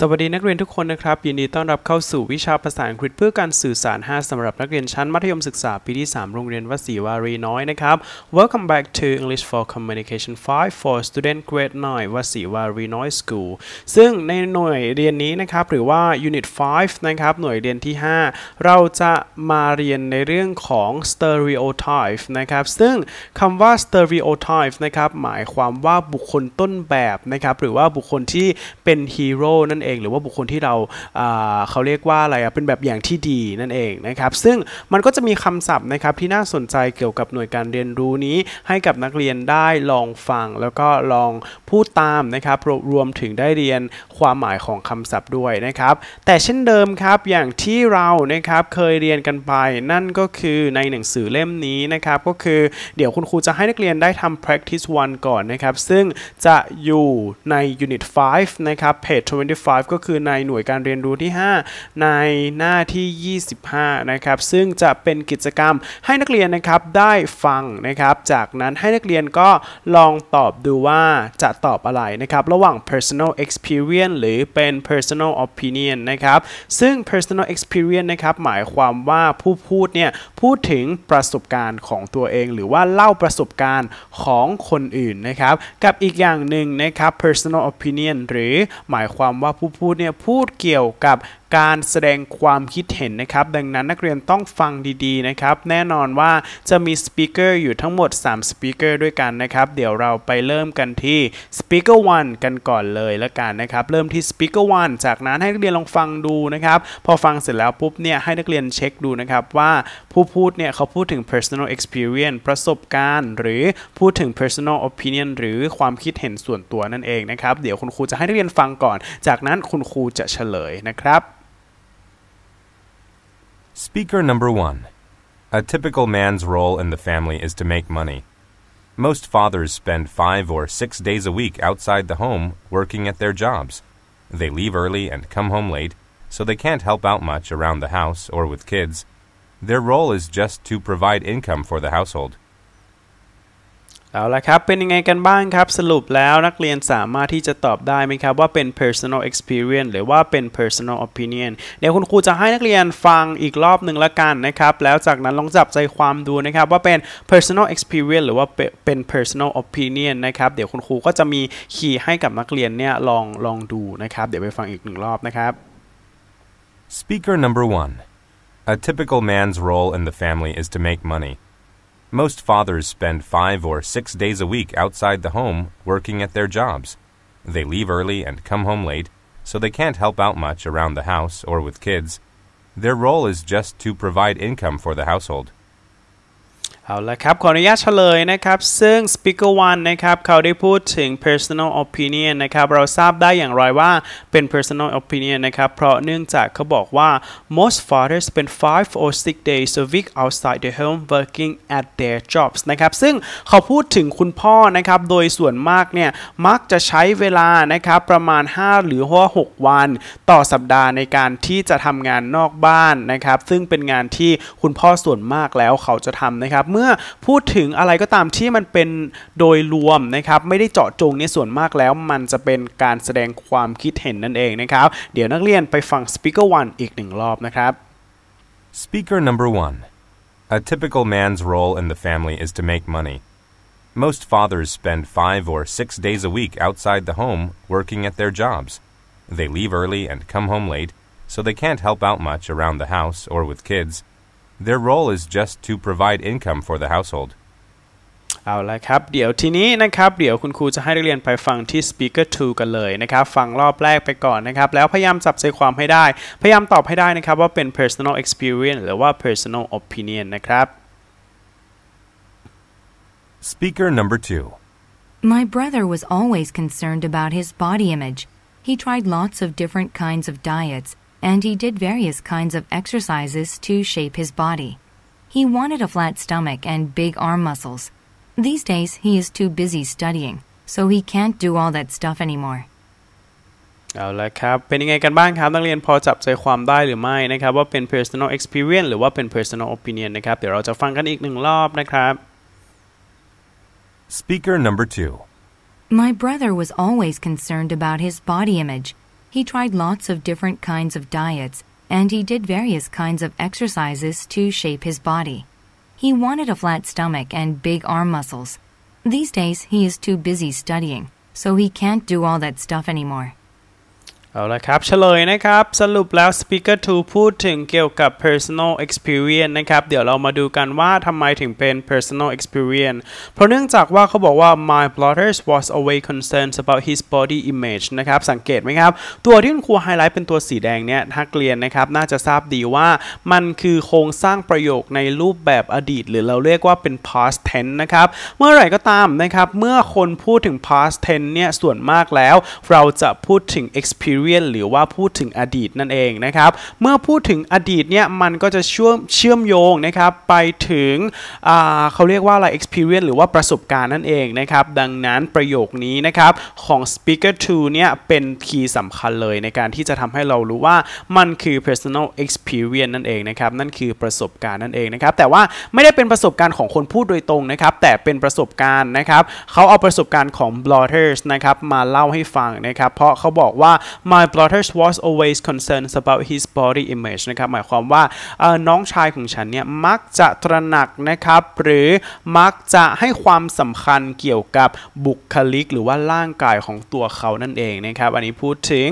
สวัสดีนักเรียนทุกคนนะครับ ยินดีต้อนรับเข้าสู่วิชาภาษาอังกฤษเพื่อการสื่อสาร 5 สำหรับนักเรียนชั้นมัธยมศึกษาปีที่ 3 โรงเรียนวสีวารีน้อยนะครับ Welcome back to English for Communication 5 for student grade 9วสีวารีน้อย School ซึ่งในหน่วยเรียนนี้นะครับหรือว่า Unit 5 นะครับ หน่วยเรียนที่ 5 เราจะมาเรียนในเรื่องของ stereotype นะครับ ซึ่งคำว่า stereotype นะครับหมายความว่าบุคคลต้นแบบนะครับหรือว่าบุคคลที่เป็นฮีโร่นั่นเองหรือว่าบุคคลที่เราเขาเรียกว่าอะไรเป็นแบบอย่างที่ดีนั่นเองนะครับซึ่งมันก็จะมีคำศัพท์นะครับที่น่าสนใจเกี่ยวกับหน่วยการเรียนรู้นี้ ให้กับนักเรียนได้ลองฟัง แล้วก็ลองพูดตามนะครับรวมถึงได้เรียนความหมายของคำศัพท์ด้วยนะครับแต่เช่นเดิมครับ อย่างที่เรานะครับเคยเรียนกันไป นั่นก็คือในหนังสือเล่มนี้นะครับก็คือเดี๋ยวคุณครูจะให้นักเรียนได้ทำ practice one ก่อนนะครับ ซึ่งจะอยู่ใน unit 5นะครับ page 25 5ก็คือในหน่วยการเรียนรู้ที่ 5 ในหน้าที่ 25นะครับซึ่งจะเป็นกิจกรรมให้นักเรียนนะครับได้ฟังนะครับจากนั้นให้นักเรียนก็ลองตอบดูว่าจะตอบอะไรนะครับระหว่าง personal experience หรือเป็น personal opinion นะครับซึ่ง personal experience นะครับหมายความว่าผู้พูดเนี่ยพูดถึงประสบการณ์ของตัวเองหรือว่าเล่าประสบการณ์ของคนอื่นนะครับกับอีกอย่างหนึ่งนะครับ personal opinion หรือหมายความว่าผผู้พูดเนี่ยพูดเกี่ยวกับการแสดงความคิดเห็นนะครับดังนั้นนักเรียนต้องฟังดีๆนะครับแน่นอนว่าจะมีสปีกเกอร์อยู่ทั้งหมด3สปีกเกอร์ด้วยกันนะครับ เดี๋ยวเราไปเริ่มกันที่สปีกเกอร์1กันก่อนเลยละกันนะครับเริ่มที่สปีกเกอร์1จากนั้นให้นักเรียนลองฟังดูนะครับ พอฟังเสร็จแล้วปุ๊บเนี่ยให้นักเรียนเช็คดูนะครับว่าผู้พูดเนี่ย เขาพูดถึง personal experience ประสบการณ์ หรือพูดถึง personal opinion หรือความคิดเห็นส่วนตัวนั่นเองนะครับ เดี๋ยวคุณครูจะให้นักเรียนฟังก่อน จากนั้นคุณครูจะเฉลยนะครับ Speaker number one. A typical man's role in the family is to make money. Most fathers spend five or six days a week outside the home working at their jobs. They leave early and come home late, so they can't help out much around the house or with kids. Their role is just to provide income for the household. เอาละครับ เป็นยังไงกันบ้างครับ สรุปแล้วนักเรียนสามารถที่จะตอบได้ไหมครับว่าเป็น personal experience หรือว่าเป็น personal opinion เดี๋ยวคุณครูจะให้นักเรียนฟังอีกรอบหนึ่งละกันนะครับ แล้วจากนั้นลองจับใจความดูนะครับว่าเป็น personal experience หรือว่าเป็น personal opinion นะครับ เดี๋ยวคุณครูก็จะมีคีย์ให้กับนักเรียนเนี่ยลองลองดูนะครับ เดี๋ยวไปฟังอีกหนึ่งรอบนะครับ Speaker number one A typical man's role in the family is to make money Most fathers spend five or six days a week outside the home working at their jobs. They leave early and come home late, so they can't help out much around the house or with kids. Their role is just to provide income for the household. เอาละครับ ขออนุญาตเฉลยนะครับ ซึ่ง Speaker 1นะครับเขาได้พูดถึง personal opinion นะครับเราทราบได้อย่างไรว่าเป็น personal opinion นะครับเพราะเนื่องจากเขาบอกว่า most fathers spend five or six days a week outside t h e home working at their jobs นะครับซึ่งเขาพูดถึงคุณพ่อนะครับโดยส่วนมากเนี่ยมักจะใช้เวลานะครับประมาณ 5 หรือว่า6วันต่อสัปดาห์ในการที่จะทำงานนอกบ้านนะครับซึ่งเป็นงานที่คุณพ่อส่วนมากแล้วเขาจะทำนะครับเมื่อพูดถึงอะไรก็ตามที่มันเป็นโดยรวมนะครับไม่ได้เจาะจงในส่วนมากแล้วมันจะเป็นการแสดงความคิดเห็นนั่นเองนะครับเดี๋ยวนักเรียนไปฟัง Speaker 1อีกหนึ่งรอบนะครับ Speaker number one A typical man's role in the family is to make money. Most fathers spend five or six days a week outside the home working at their jobs. They leave early and come home late, so they can't help out much around the house or with kids. Their role is just to provide income for the household. เอาละครับเดี๋ยวทีนี้นะครับเดี๋ยวคุณครูจะให้เรียนไปฟังที่ Speaker 2กันเลยนะครับ personal experience หรือว่า personal opinion นะครับ Speaker number two. My brother was always concerned about his body image. He tried lots of different kinds of diets and he did various kinds of exercises to shape his body. He wanted a flat stomach and big arm muscles. These days, he is too busy studying, so he can't do all that stuff anymore. เอาละครับเป็นยังไงกันบ้างครับนักเรียนพอจับใจความได้หรือไม่นะครับ personal experience หรือว่าเป็น personal opinion นะครับ Speaker number two My brother was always concerned about his body image he tried lots of different kinds of diets, and he did various kinds of exercises to shape his body. He wanted a flat stomach and big arm muscles. These days, he is too busy studying, so he can't do all that stuff anymore. เอาละครับเฉลยนะครับ สรุปแล้ว Speaker 2 พูดถึงเกี่ยวกับ personal experience นะครับเดี๋ยวเรามาดูกันว่าทำไมถึงเป็น personal experience เพราะเนื่องจากว่าเขาบอกว่า my brother was away concerned about his body image นะครับสังเกตไหมครับ ตัวที่คุณครูไฮไลท์เป็นตัวสีแดงเนี่ยถักเรียนนะครับ น่าจะทราบดีว่ามันคือโครงสร้างประโยคในรูปแบบอดีตหรือเราเรียกว่าเป็น past tense นะครับเมื่อไหร่ก็ตามนะครับเมื่อคนพูดถึง past tense เนี่ยส่วนมากแล้ว เราจะพูดถึง experience r i a l หรือว่าพูดถึงอดีตนั่นเองนะครับเมื่อพูดถึงอดีตเนี่ยมันก็จะเชื่อมเชื่อมโยงนะครับไปถึงเขาเรียกว่าอะไร experience หรือว่าประสบการณ์นั่นเองนะครับดังนั้นประโยคนี้นะครับของ speaker to เนี่ยเป็นคีย์สำคัญเลยในการที่จะทำให้เรารู้ว่ามันคือ personal experience นั่นเองนะครับนั่นคือประสบการณ์นั่นเองนะครับแต่ว่าไม่ได้เป็นประสบการณ์ของคนพูดโดยตรงนะครับแต่เป็นประสบการณ์นะครับเขาเอาประสบการณ์ของ blotters นะครับมาเล่าให้ฟังนะครับเพราะเขาบอกว่า my brother was always concerned about his body image นะครับหมายความว่าน้องชายของฉันเนี่ยมักจะตระหนักนะครับหรือมักจะให้ความสำคัญเกี่ยวกับบุคลิก หรือว่าร่างกายของตัวเขานั่นเองนะครับอันนี้พูดถึง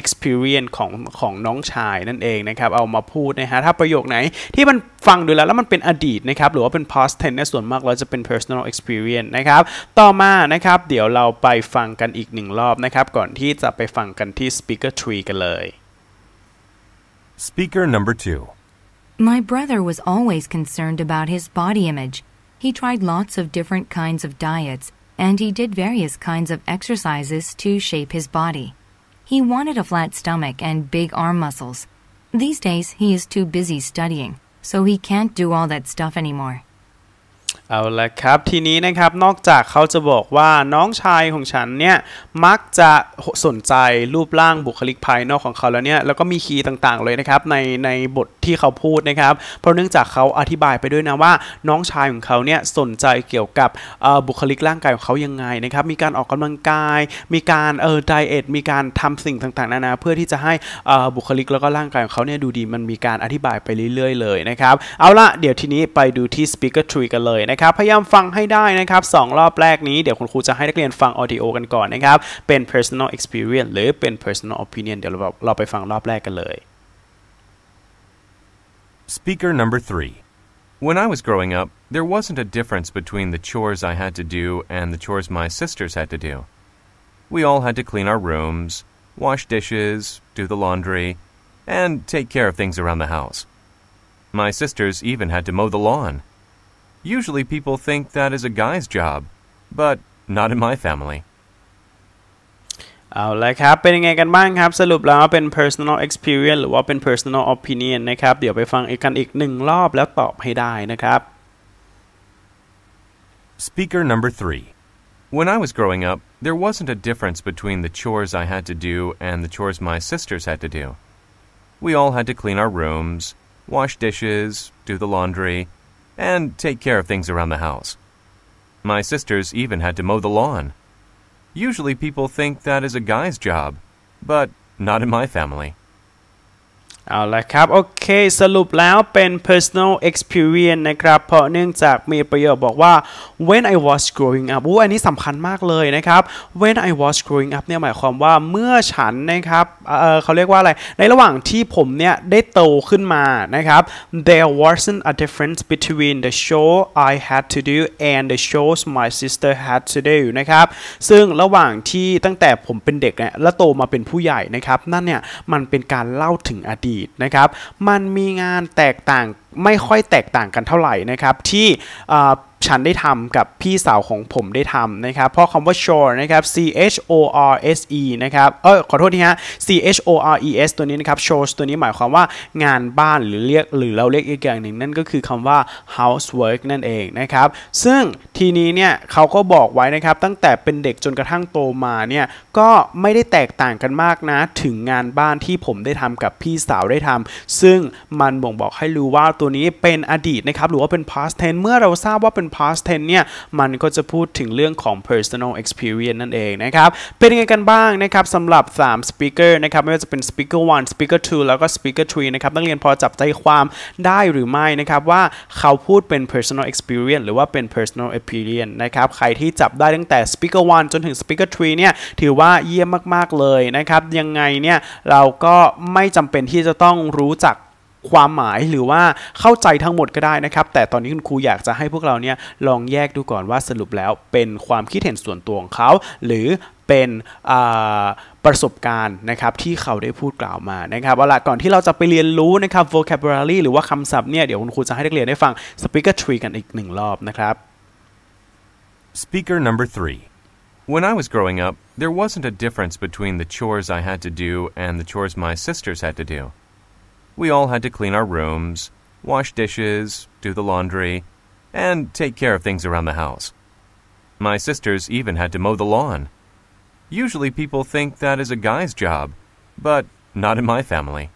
experience ของของน้องชายนั่นเองนะครับเอามาพูดนะฮะถ้าประโยคไหนที่มันฟังดูแล้วแล้วมันเป็นอดีตนะครับหรือว่าเป็น past tense เนี่ยส่วนมากเราจะเป็น personal experience นะครับต่อมานะครับเดี๋ยวเราไปฟังกันอีกหนึ่งรอบนะครับก่อนที่จะไป speaker กันเลย Speaker number 2 My brother was always concerned about his body image. He tried lots of different kinds of diets and he did various kinds of exercises to shape his body. He wanted a flat stomach and big arm muscles. These days, he is too busy studying, so he can't do all that stuff anymore. เอาละครับทีนี้นะครับนอกจากเขาจะบอกว่าน้องชายของฉันเนี่ยมักจะสนใจรูปร่างบุคลิกภายนอกของเขาแล้วเนี่ย แล้วก็มีคีย์ต่างๆเลยนะครับในในบทที่เขาพูดนะครับ เพราะเนื่องจากเขาอธิบายไปด้วยนะว่าน้องชายของเขาเนี่ยสนใจเกี่ยวกับบุคลิกร่างกายของเขายังไงนะครับ มีการออกกำลังกาย มีการเออไดเอทมีการทำสิ่งต่างๆนานาเพื่อที่จะให้บุคลิกแล้วก็ร่างกายของเขาเนี่ยดูดีมันมีการอธิบายไปเรื่อยๆ เลยนะครับ เอาละเดี๋ยวทีนี้ไปดูที่ Speaker Tree กันเลยนะครับ พยายามฟังให้ได้นะครับ สองรอบแรกนี้เดี๋ยวคุณครูจะให้นักเรียนฟังออดิโอกันก่อนนะครับ เป็น personal experience หรือเป็น personal opinion เดี๋ยวเราเราไปฟังรอบแรกกันเลย Speaker number three. When I was growing up, there wasn't a difference between the chores I had to do and the chores my sisters had to do. We all had to clean our rooms, wash dishes, do the laundry, and take care of things around the house. My sisters even had to mow the lawn. Usually people think that is a guy's job, but not in my family. เอาละครับ personal experience หรือว่าเป็น personal opinion นะครับ Speaker number three. When I was growing up, there wasn't a difference between the chores I had to do and the chores my sisters had to do. We all had to clean our rooms, wash dishes, do the laundry, and take care of things around the house. My sisters even had to mow the lawn. Usually people think that is a guy's job, but not in my family. เอาละครับโอเคสรุปแล้วเป็น personal experience นะครับเพราะเนื่องจากมีประโยคบอกว่า when I was growing up อู้อันนี้สำคัญมากเลยนะครับ when I was growing up เนี่ยหมายความว่าเมื่อฉันนะครับเเขาเรียกว่าอะไร ในระหว่างที่ผมเนี่ยได้โตขึ้นมานะครับ there wasn't a difference between the show I had to do and the shows my sister had to do นะครับซึ่งระหว่างที่ตั้งแต่ผมเป็นเด็กเนี่ยและโตมาเป็นผู้ใหญ่นะครับนั่นเนี่ยมันเป็นการเล่าถึงอดีตีดนะครับมันมีงานแตกต่างไม่ค่อยแตกต่างกันเท่าไหร่นะครับ ที่ฉันได้ทำกับพี่สาวของผมได้ทำนะครับ เพราะคำว่า shore นะครับ C H O R S E นะครับเออขอโทษทีฮะ C H O R E S ตัวนี้นะครับ s h o r e ตัวนี้หมายความว่างานบ้านหรือเรียกหรือเราเรียกอีกอย่างหนึ่งนั่นก็คือคำว่า housework นั่นเองนะครับซึ่งทีนี้เนี่ยเขาก็บอกไว้นะครับตั้งแต่เป็นเด็กจนกระทั่งโตมาเนี่ยก็ไม่ได้แตกต่างกันมากนะถึงงานบ้านที่ผมได้ทำกับพี่สาวได้ทำซึ่งมันบ่งบอกให้รู้ว่าตัววนี้เป็นอดีตนะครับหรือว่าเป็น past tense เมื่อเราทราบว่าเป็น past tense เนี่ยมันก็จะพูดถึงเรื่องของ personal experience นั่นเองนะครับเป็นยังไงกันบ้างนะครับสำหรับ3 speaker นะครับไม่ว่าจะเป็น speaker 1 speaker 2 แล้วก็ speaker 3นะครับนักเรียนพอจับใจความได้หรือไม่นะครับว่าเขาพูดเป็น personal experience หรือว่าเป็น personal experience นะครับใครที่จับได้ตั้งแต่ speaker 1 จนถึง speaker 3เนี่ยถือว่าเยี่ยมมากๆเลยนะครับยังไงเนี่ยเราก็ไม่จำเป็นที่จะต้องรู้จักความหมายหรือว่าเข้าใจทั้งหมดก็ได้นะครับแต่ตอนนี้คุณครูอยากจะให้พวกเราเนี่ยลองแยกดูก่อนว่าสรุปแล้วเป็นความคิดเห็นส่วนตัวของเขาหรือเป็นประสบการณ์นะครับที่เขาได้พูดกล่าวมานะครับเอาละก่อนที่เราจะไปเรียนรู้นะครับ vocabulary หรือว่าคำศัพท์เนี่ยเดี๋ยวคุณครูจะให้นักเรียนได้ฟัง speaker tree กันอีกหนึ่งรอบนะครับ Speaker number three. When I was growing up, there wasn't a difference between the chores I had to do and the chores my sisters had to do. we all had to clean our rooms, wash dishes, do the laundry, and take care of things around the house. My sisters even had to mow the lawn. Usually people think that is a guy's job, but not in my family.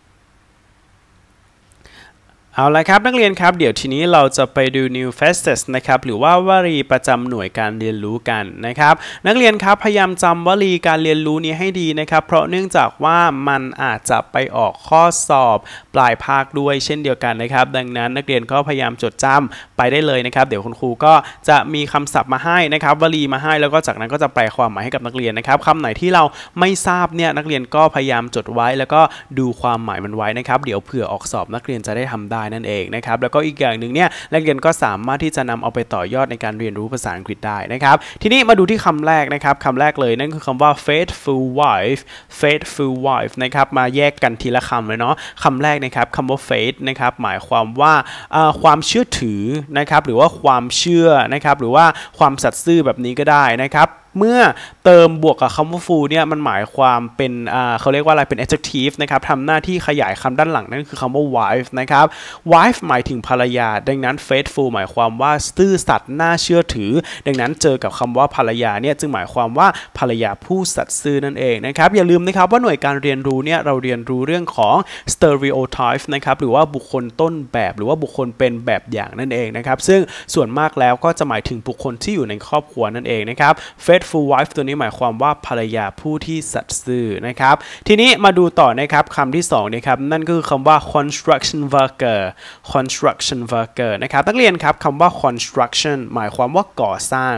เอาละครับ นักเรียนครับ เดี๋ยวทีนี้เราจะไปดู new faces นะครับหรือว่าวลีประจำหน่วยการเรียนรู้กันนะครับ นักเรียนครับพยายามจำวลีการเรียนรู้นี้ให้ดีนะครับเพราะเนื่องจากว่ามันอาจจะไปออกข้อสอบปลายภาคด้วยเช่นเดียวกันนะครับดังนั้นนักเรียนก็พยายามจดจำไปได้เลยนะครับเดี๋ยวคุณครูก็จะมีคำศัพท์มาให้นะครับวลีมาให้แล้วก็จากนั้นก็จะแปลความหมายให้กับนักเรียนนะครับคำไหนที่เราไม่ทราบเนี่ยนักเรียนก็พยายามจดไว้ แล้วก็ดูความหมายมันไว้นะครับ เดี๋ยวเผื่อออกสอบนักเรียนจะได้ทำได้ายนั่นเองนะครับแล้วก็อีกอย่างหนึ่งเนี่ยนักเรียนก็สามารถที่จะนำเอาไปต่อยอดในการเรียนรู้ภาษาอังกฤษได้นะครับทีนี้มาดูที่คำแรกนะครับคำแรกเลยนั่นคือคำว่า faithful wife faithful wife นะครับมาแยกกันทีละคำเลยเนาะคำแรกนะครับคำว่า faith นะครับหมายความว่าความเชื่อถือนะครับหรือว่าความเชื่อนะครับหรือว่าความสัตย์ซื่อแบบนี้ก็ได้นะครับ เมื่อเติมบวกกับคำว่า full เนี่ยมันหมายความเป็นเขาเรียกว่าอะไรเป็น adjective นะครับทำหน้าที่ขยายคำด้านหลังนั่นคือคำว่า wife นะครับ wife หมายถึงภรรยา ดังนั้น faithful หมายความว่าซื่อสัตย์น่าเชื่อถือ ดังนั้นเจอกับคำว่าภรรยาเนี่ยจึงหมายความว่าภรรยาผู้สัตย์ซื่อนั่นเองนะครับอย่าลืมนะครับว่าหน่วยการเรียนรู้เนี่ยเราเรียนรู้เรื่องของ stereotype นะครับหรือว่าบุคคลต้นแบบหรือว่าบุคคลเป็นแบบอย่างนั่นเองนะครับซึ่งส่วนมากแล้วก็จะหมายถึงบุคคลที่อยู่ในครอบครัวนั่นเองนะครับ faithful wife ตัวนี้ี้หมายความว่าภรรยาผู้ที่สัตย์ซื่อนะครับ ทีนี้มาดูต่อนะครับคำที่2นะครับนั่นคือคำว่า construction worker construction worker นะครับนักเรียนครับคำว่า construction หมายความว่าก่อสร้าง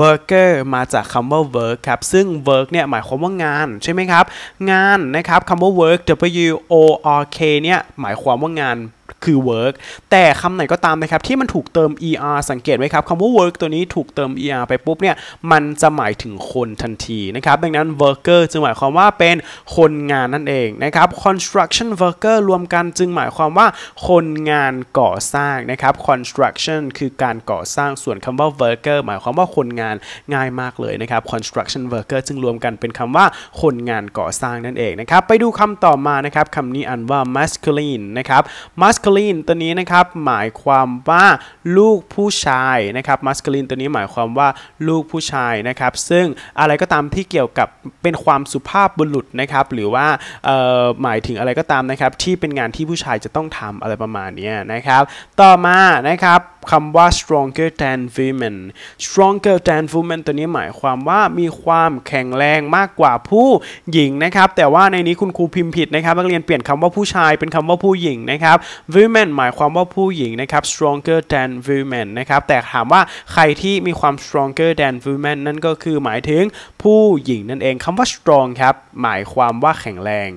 worker มาจากคำว่า work ครับซึ่ง work เนี่ยหมายความว่างาน ใช่ไหมครับ งานนะครับคำว่า work w o r k เนี่ยหมายความว่างานคือ work แต่คำไหนก็ตามนะครับที่มันถูกเติม er สังเกตไหมครับคำว่า work ตัวนี้ถูกเติม er ไปปุ๊บเนี่ยมันจะหมายถึงคนทันทีนะครับดังนั้น worker จึงหมายความว่าเป็นคนงานนั่นเองนะครับ construction worker รวมกันจึงหมายความว่าคนงานก่อสร้างนะครับ construction คือการก่อสร้างส่วนคำว่า worker หมายความว่าคนงานง่ายมากเลยนะครับ construction worker จึงรวมกันเป็นคำว่าคนงานก่อสร้างนั่นเองนะครับไปดูคำต่อมานะครับคำนี้อันว่า masculine นะครับ masculine ลีนตัวนี้นะครับหมายความว่าลูกผู้ชายนะครับมัสคลีนตัวนี้หมายความว่าลูกผู้ชายนะครับ ซึ่งอะไรก็ตามที่เกี่ยวกับเป็นความสุภาพบุรุษนะครับ หรือว่าหมายถึงอะไรก็ตามนะครับที่เป็นงานที่ผู้ชายจะต้องทำอะไรประมาณนี้นะครับ ต่อมานะครับคำว่า stronger than women stronger than women ตัวนี้หมายความว่ามีความแข็งแรงมากกว่าผู้หญิงนะครับแต่ว่าในนี้คุณครูพิมพ์ผิดนะครับนักเรียนเปลี่ยนคำว่าผู้ชายเป็นคำว่าผู้หญิงนะครับ women หมายความว่าผู้หญิงนะครับ stronger than women นะครับแต่ถามว่าใครที่มีความ stronger than women นั่นก็คือหมายถึงผู้หญิงนั่นเองคำว่า strong ครับหมายความว่าแข็งแรง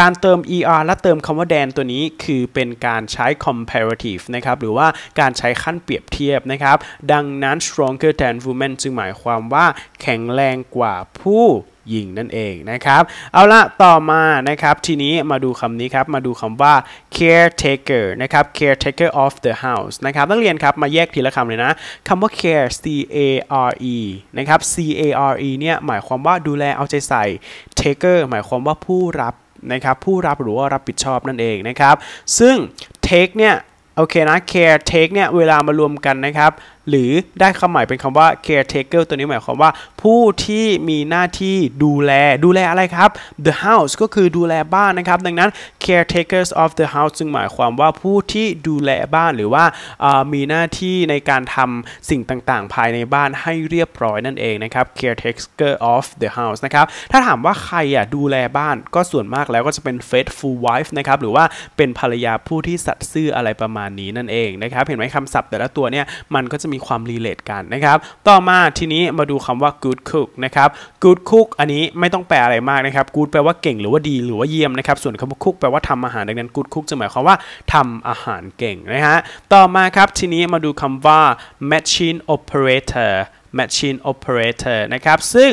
การเติม er และเติมคำว่าแดนตัวนี้คือเป็นการใช้ comparative นะครับ หรือว่าการใช้ขั้นเปรียบเทียบนะครับ ดังนั้น stronger than women จึงหมายความว่าแข็งแรงกว่าผู้หญิงนั่นเองนะครับ เอาละต่อมา นะครับ ทีนี้มาดูคำนี้ครับ มาดูคำว่า caretaker นะครับ caretaker of the house นะครับนักเรียนครับ มาแยกทีละคำเลยนะ คำว่า care c a r e นะครับ c a r e เนี่ยหมายความว่าดูแลเอาใจใส่ taker หมายความว่าผู้รับนะครับผู้รับหรือว่ารับผิดชอบนั่นเองนะครับ ซึ่ง take เนี่ย โอเคนะ care take เนี่ยเวลามารวมกันนะครับหรือได้คำหมายเป็นคำว่า caretaker ตัวนี้หมายความว่าผู้ที่มีหน้าที่ดูแลดูแลอะไรครับ the house ก็คือดูแลบ้านนะครับดังนั้น caretakers of the house จึงหมายความว่าผู้ที่ดูแลบ้านหรือว่ามีหน้าที่ในการทำสิ่งต่างๆ ภายในบ้านให้เรียบร้อยนั่นเองนะครับ caretaker of the house นะครับถ้าถามว่าใครอ่ะดูแลบ้านก็ส่วนมากแล้วก็จะเป็น faithful wife นะครับหรือว่าเป็นภรรยาผู้ที่สัตย์ซื่ออะไรประมาณนี้นั่นเองนะครับเห็นไหมคำศัพท์แต่ละตัวเนี่ยมันก็จะมีมีความรีเลทกันนะครับ ต่อมาทีนี้มาดูคำว่า good cook นะครับ good cook อันนี้ไม่ต้องแปลอะไรมากนะครับ good แปลว่าเก่งหรือว่าดีหรือว่าเยี่ยมนะครับส่วนคำว่า cook แปลว่าทำอาหารดังนั้น good cook จะหมายความว่าทำอาหารเก่ง นะฮะ ต่อมาครับทีนี้มาดูคำว่า machine operator machine operator นะครับ ซึ่ง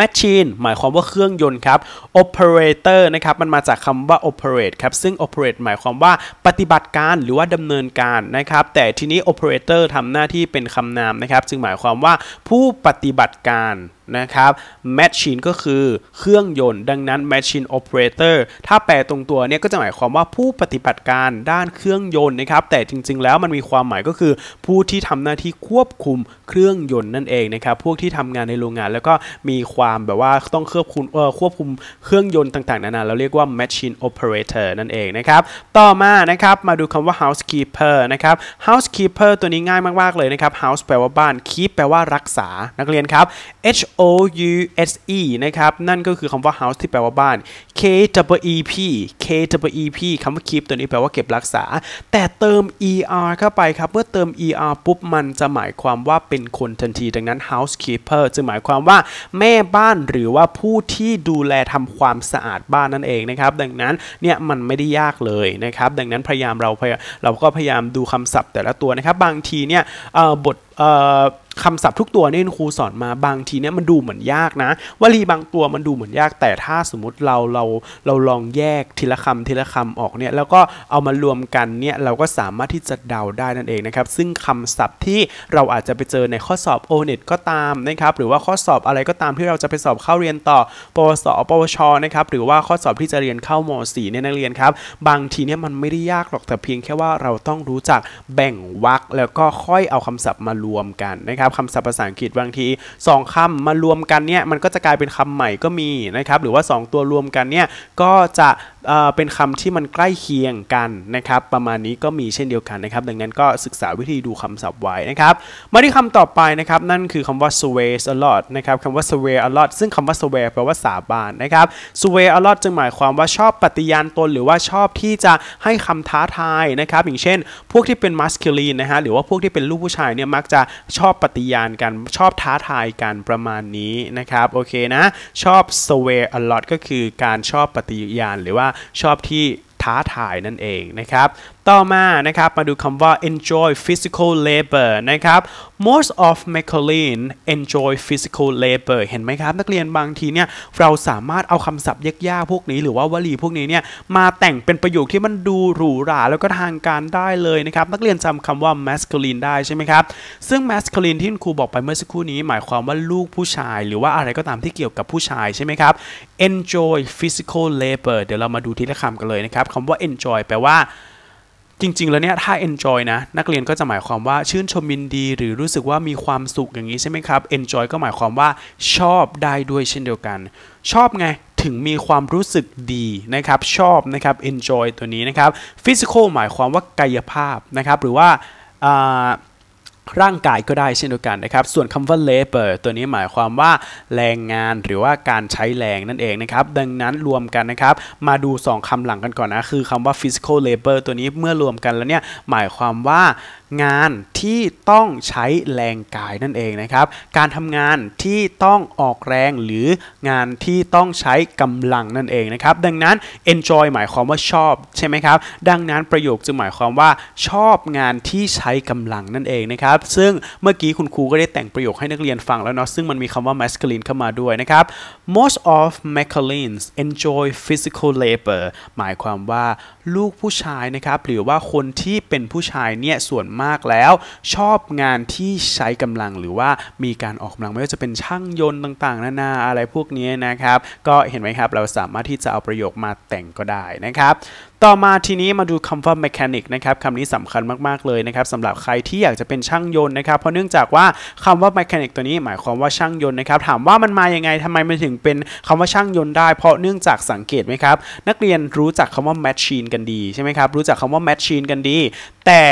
machine หมายความว่าเครื่องยนต์ครับ operator นะครับมันมาจากคำว่า operate ครับซึ่ง operate หมายความว่าปฏิบัติการหรือว่าดำเนินการนะครับแต่ทีนี้ operator ทำหน้าที่เป็นคำนามนะครับจึงหมายความว่าผู้ปฏิบัติการนะครับ machine ก็คือเครื่องยนต์ ดังนั้น machine operator ถ้าแปลตรงตัวเนี่ยก็จะหมายความว่าผู้ปฏิบัติการด้านเครื่องยนต์นะครับแต่จริงๆ แล้วมันมีความหมายก็คือ ผู้ที่ทำหน้าที่ควบคุมเครื่องยนต์นั่นเองนะครับพวกที่ทำงานในโรงงาน แล้วก็มีความแบบว่าต้องควบคุมเออควบคุมเครื่องยนต์ต่างๆนานาเราเรียกว่า machine operator นั่นเองนะครับต่อมานะครับมาดูคำว่า housekeeper นะครับ housekeeper ตัวนี้ง่ายมากๆเลยนะครับ house แปลว่าบ้าน keep แปลว่ารักษานักเรียนครับ h O U S E นะครับ นั่นก็คือคำว่า house ที่แปลว่าบ้าน K W E P KWEP คำว่า keep ตัวนี้แปลว่าเก็บรักษา แต่เติม er เข้าไปครับ เมื่อเติม er ปุ๊บ มันจะหมายความว่าเป็นคนทันที ดังนั้น housekeeper จึงหมายความว่าแม่บ้านหรือว่าผู้ที่ดูแลทำความสะอาดบ้านนั่นเองนะครับดังนั้นเนี่ยมันไม่ได้ยากเลยนะครับดังนั้นพยายามเราเราก็พยายามดูคำศัพท์แต่ละตัวนะครับบางทีเนี่ยบทคำศัพท์ทุกตัวนี่ครูสอนมาบางทีเนี่ยมันดูเหมือนยากนะวลีบางตัวมันดูเหมือนยาก แต่ถ้าสมมติเราเราเราลองแยกทีละคำทีละคำออกเนี่ยแล้วก็เอามารวมกันเนี่ยเราก็สามารถที่จะเดาได้นั่นเองนะครับ ซึ่งคำศัพท์ที่เราอาจจะไปเจอในข้อสอบ o n e t ก็ตามนะครับ หรือว่าข้อสอบอะไรก็ตามที่เราจะไปสอบเข้าเรียนต่อปวส ปวช นะครับ หรือว่าข้อสอบที่จะเรียนเข้ามสีเนี่ยนักเรียนครับ บางทีเนี่ยมันไม่ได้ยากหรอกแต่เพียงแค่ว่าเราต้องรู้จักแบ่งวรรคแล้วก็ค่อยเอาคำศัพท์มารวมกันนะครับคำศัพท์ภาษาอังกฤษบางทีสองคำมารวมกันเนี่ยมันก็จะกลายเป็นคำใหม่ก็มีนะครับ หรือว่า 2 ตัวรวมกันเนี่ยก็จะเป็นคำที่มันใกล้เคียงกันนะครับประมาณนี้ก็มีเช่นเดียวกันนะครับดังนั้นก็ศึกษาวิธีดูคำศัพท์ไว้นะครับมาที่คำต่อไปนะครับนั่นคือคำว่า swear a lot นะครับคำว่า swear a lot ซึ่งคำว่า swear แปลว่าสาบานนะครับ swear a lot จึงหมายความว่าชอบปฏิญาณตน หรือว่าชอบที่จะให้คำท้าทายนะครับอย่างเช่นพวกที่เป็น masculine นะฮะหรือว่าพวกที่เป็นลูกผู้ชายเนี่ยมักจะชอบปฏิญาณกันชอบท้าทายกันประมาณนี้นะครับโอเคนะชอบ swear a lot ก็คือการชอบปฏิญาณหรือว่าชอบที่ท้าทายนั่นเองนะครับต่อมานะครับมาดูคำว่า enjoy physical labor นะครับ most of m a c a u l a n enjoy physical labor เห็นไหมครับ นักเรียนบางทีเนี่ยเราสามารถเอาคำศัพท์ยากๆพวกนี้ หรือว่าวลีพวกนี้เนี่ยมาแต่งเป็นประโยคที่มันดูหรูหรา แล้วก็ทางการได้เลยนะครับนักเรียนจำคำว่า masculine ได้ใช่ไหมครับ ซึ่ง masculine ที่คุณครูบอกไปเมื่อสักครู่นี้ หมายความว่าลูกผู้ชาย หรือว่าอะไรก็ตามที่เกี่ยวกับผู้ชายใช่ไหมครับ enjoy physical labor เดี๋ยวเรามาดูทีละคำกันเลยนะครับคำว่า enjoy แปลว่าจริงๆ แล้วเนี่ยถ้า enjoy นะนักเรียนก็จะหมายความว่าชื่นชมยินดีหรือรู้สึกว่ามีความสุขอย่างนี้ใช่ไหมครับ enjoy ก็หมายความว่าชอบได้ด้วยเช่นเดียวกัน ชอบไงถึงมีความรู้สึกดีนะครับชอบนะครับ enjoy ตัวนี้นะครับ physical หมายความว่ากายภาพนะครับหรือว่าร่างกายก็ได้เช่นเดียวกันนะครับส่วนคำว่า labor ตัวนี้หมายความว่าแรงงาน หรือว่าการใช้แรงนั่นเองนะครับดังนั้นรวมกันนะครับ มาดู 2 คำหลังกันก่อนนะคือคำว่า physical labor ตัวนี้เมื่อรวมกันแล้วเนี่ยหมายความว่างานที่ต้องใช้แรงกายนั่นเองนะครับการทำงานที่ต้องออกแรงหรืองานที่ต้องใช้กำลังนั่นเองนะครับดังนั้น enjoy หมายความว่าชอบใช่ไหมครับ ดังนั้นประโยคจะหมายความว่าชอบงานที่ใช้กำลังนั่นเองนะครับซึ่งเมื่อกี้คุณครูก็ได้แต่งประโยคให้นักเรียนฟังแล้วเนาะซึ่งมันมีคำว่า masculine เข้ามาด้วยนะครับ most of m a s c u l i n e s enjoy physical labor หมายความว่าลูกผู้ชายนะครับหรือว่าคนที่เป็นผู้ชายเนี่ยส่วนมมากแล้ว ชอบงานที่ใช้กำลังหรือว่ามีการออกกำลังไม่ว่าจะเป็นช่างยนต์ต่าง ๆ นานาอะไรพวกนี้นะครับ ก็เห็นไหมครับเราสามารถที่จะเอาประโยคมาแต่งก็ได้นะครับ ต่อมาทีนี้มาดูคำว่า mechanic นะครับคำนี้สำคัญมาก ๆ เลยนะครับสำหรับใครที่อยากจะเป็นช่างยนต์นะครับเพราะเนื่องจากว่าคำว่า mechanic ตัวนี้ หมายความว่าช่างยนต์นะครับถามว่ามันมาอย่างไงทำไมมันถึงเป็นคำว่าช่างยนต์ได้ เพราะเนื่องจากสังเกตไหมครับนักเรียนรู้จักคำว่า machine กันดีใช่ไหมครับรู้จักคำว่า machine กันดี แต่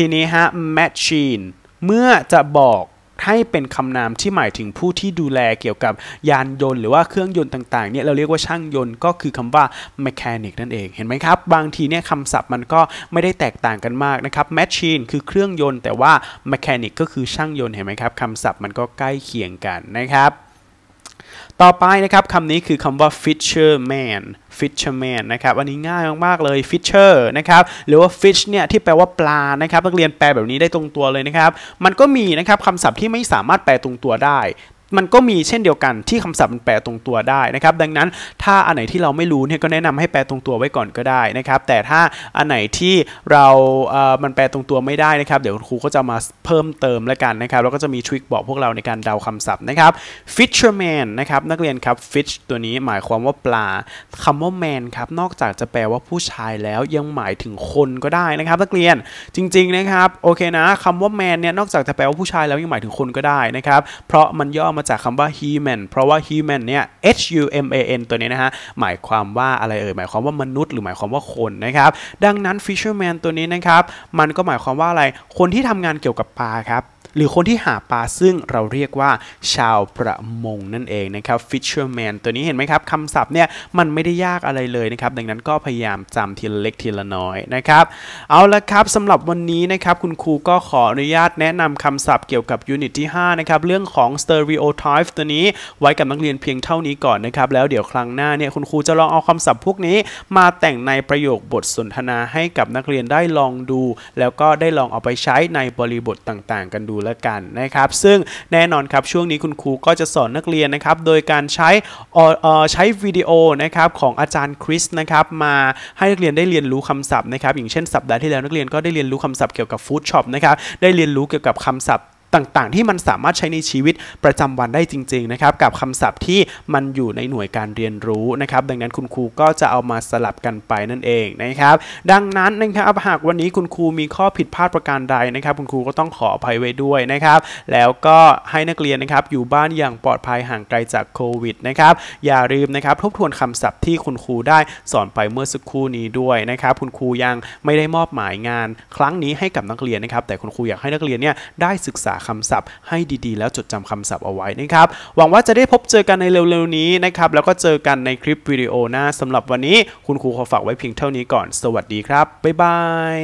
ทีนี้ฮะ machine เมื่อจะบอกให้เป็นคำนามที่หมายถึงผู้ที่ดูแลเกี่ยวกับยานยนต์หรือว่าเครื่องยนต์ต่างๆเนี่ยเราเรียกว่าช่างยนต์ ก็คือคำว่า mechanic นั่นเองเห็นไหมครับบางทีเนี่ยคำศัพท์มันก็ไม่ได้แตกต่างกันมากนะครับ machine คือเครื่องยนต์ แต่ว่า mechanic ก็คือช่างยนต์เห็นไหมครับคำศัพท์มันก็ใกล้เคียงกันนะครับต่อไปนะครับคำนี้คือคำว่า fisherman fisherman นะครับอันนี้ง่ายมาก ๆ เลย fisher นะครับหรือว่า fish เนี่ยที่แปลว่าปลานะครับนักเรียนแปลแบบนี้ได้ตรงตัวเลยนะครับมันก็มีนะครับคำศัพท์ที่ไม่สามารถแปลตรงตัวได้มันก็มีเช่นเดียวกันที่คำศัพท์มันแปลตรงตัวได้นะครับดังนั้นถ้าอันไหนที่เราไม่รู้เนี่ยก็แนะนำให้แปลตรงตัวไว้ก่อนก็ได้นะครับแต่ถ้าอันไหนที่เราเอ่อมันแปลตรงตัวไม่ได้นะครับเดี๋ยวครูก็จะมาเพิ่มเติมแล้วกันนะครับแล้วก็จะมีทริคบอกพวกเราในการเดาคำศัพท์นะครับ fisherman นะครับนักเรียนครับ fish ตัวนี้หมายความว่าปลา คำว่า man ครับนอกจากจะแปลว่าผู้ชายแล้วยังหมายถึงคนก็ได้นะครับนักเรียนจริงๆนะครับโอเคนะคำว่า man เนี่ยนอกจากจะแปลว่าผู้ชายแล้วยังหมายถึงคนก็ได้นะครับเพราะมันย่อมาจากคำว่า human เพราะว่า human เนี่ย h u m a n ตัวนี้นะฮะ หมายความว่าอะไรเอ่ย หมายความว่ามนุษย์หรือหมายความว่าคนนะครับ ดังนั้น fisherman ตัวนี้นะครับ มันก็หมายความว่าอะไร คนที่ทำงานเกี่ยวกับปลาครับหรือคนที่หาปลาซึ่งเราเรียกว่า ชาวประมงนั่นเองนะครับ fisherman ตัวนี้เห็นไหมครับคำศัพท์เนี่ยมันไม่ได้ยากอะไรเลยนะครับดังนั้นก็พยายามจำทีละเล็กทีละน้อยนะครับเอาละครับสำหรับวันนี้นะครับคุณครูก็ขออนุญาตแนะนำคำศัพท์เกี่ยวกับยูนิตที่5นะครับเรื่องของ stereotype ตัวนี้ไว้กับนักเรียนเพียงเท่านี้ก่อนนะครับ แล้วเดี๋ยวครั้งหน้าเนี่ยคุณครูจะลองเอาคำศัพท์พวกนี้มาแต่งในประโยคบทสนทนาให้กับนักเรียนได้ลองดู แล้วก็ได้ลองเอาไปใช้ในบริบทต่างๆ กันดูแล้วกันนะครับซึ่งแน่นอนครับช่วงนี้คุณครูก็จะสอนนักเรียนนะครับโดยการใช้ใช้วิดีโอนะครับของอาจารย์คริสนะครับมาให้นักเรียนได้เรียนรู้คำศัพท์นะครับ อย่างเช่นสัปดาห์ที่แล้วนักเรียนก็ได้เรียนรู้คำศัพท์เกี่ยวกับฟู้ดช็อปนะครับได้เรียนรู้เกี่ยวกับคำศัพท์ต่างๆที่มันสามารถใช้ในชีวิตประจำวันได้จริงๆนะครับกับคำศัพท์ที่มันอยู่ในหน่วยการเรียนรู้นะครับดังนั้นคุณครูก็จะเอามาสลับกันไปนั่นเองนะครับ ดังนั้นนะครับหากวันนี้ คุณครูมีข้อผิดพลาดประการใดนะครับ คุณครูก็ต้องขออภัยไว้ด้วยนะครับ แล้วก็ให้นักเรียนนะครับอยู่บ้านอย่างปลอดภัยห่างไกลจากโควิดนะครับ อย่าลืมนะครับทบทวนคำศัพท์ที่คุณครูได้สอนไปเมื่อสักครู่นี้ด้วยนะครับ คุณครูยังไม่ได้มอบหมายงานครั้งนี้ให้กับนักเรียนนะครับ แต่คุณครูอยากให้นักเรียนเนี่ยได้ศึกษาคำศัพท์ให้ดีๆแล้วจดจำคำศัพท์เอาไว้นะครับ หวังว่าจะได้พบเจอกันในเร็ว ๆ นี้นะครับ แล้วก็เจอกันในคลิปวิดีโอหน้าสำหรับวันนี้คุณครูขอฝากไว้เพียงเท่านี้ก่อน สวัสดีครับ บ๊ายบาย